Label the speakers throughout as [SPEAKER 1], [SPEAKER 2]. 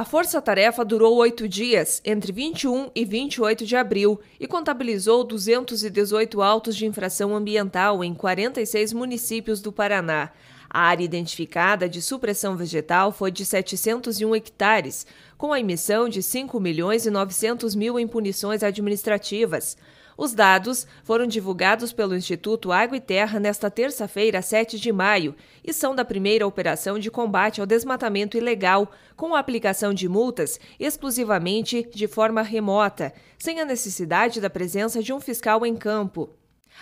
[SPEAKER 1] A força-tarefa durou oito dias, entre 21 e 28 de abril, e contabilizou 218 autos de infração ambiental em 46 municípios do Paraná. A área identificada de supressão vegetal foi de 701 hectares, com a emissão de 5 milhões e 900 mil em punições administrativas. Os dados foram divulgados pelo Instituto Água e Terra nesta terça-feira, 7 de maio, e são da primeira operação de combate ao desmatamento ilegal, com a aplicação de multas exclusivamente de forma remota, sem a necessidade da presença de um fiscal em campo.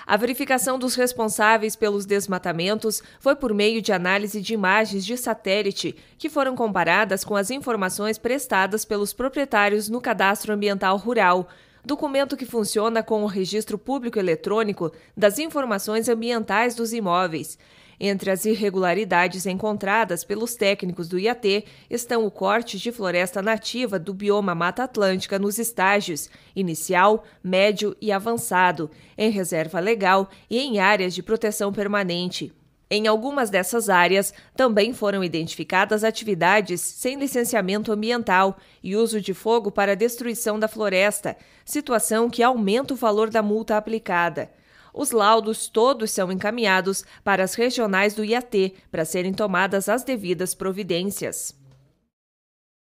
[SPEAKER 1] A verificação dos responsáveis pelos desmatamentos foi por meio de análise de imagens de satélite, que foram comparadas com as informações prestadas pelos proprietários no cadastro ambiental rural, documento que funciona com o registro público eletrônico das informações ambientais dos imóveis. Entre as irregularidades encontradas pelos técnicos do IAT estão o corte de floresta nativa do bioma Mata Atlântica nos estágios inicial, médio e avançado, em reserva legal e em áreas de proteção permanente. Em algumas dessas áreas, também foram identificadas atividades sem licenciamento ambiental e uso de fogo para destruição da floresta, situação que aumenta o valor da multa aplicada. Os laudos todos são encaminhados para as regionais do IAT para serem tomadas as devidas providências.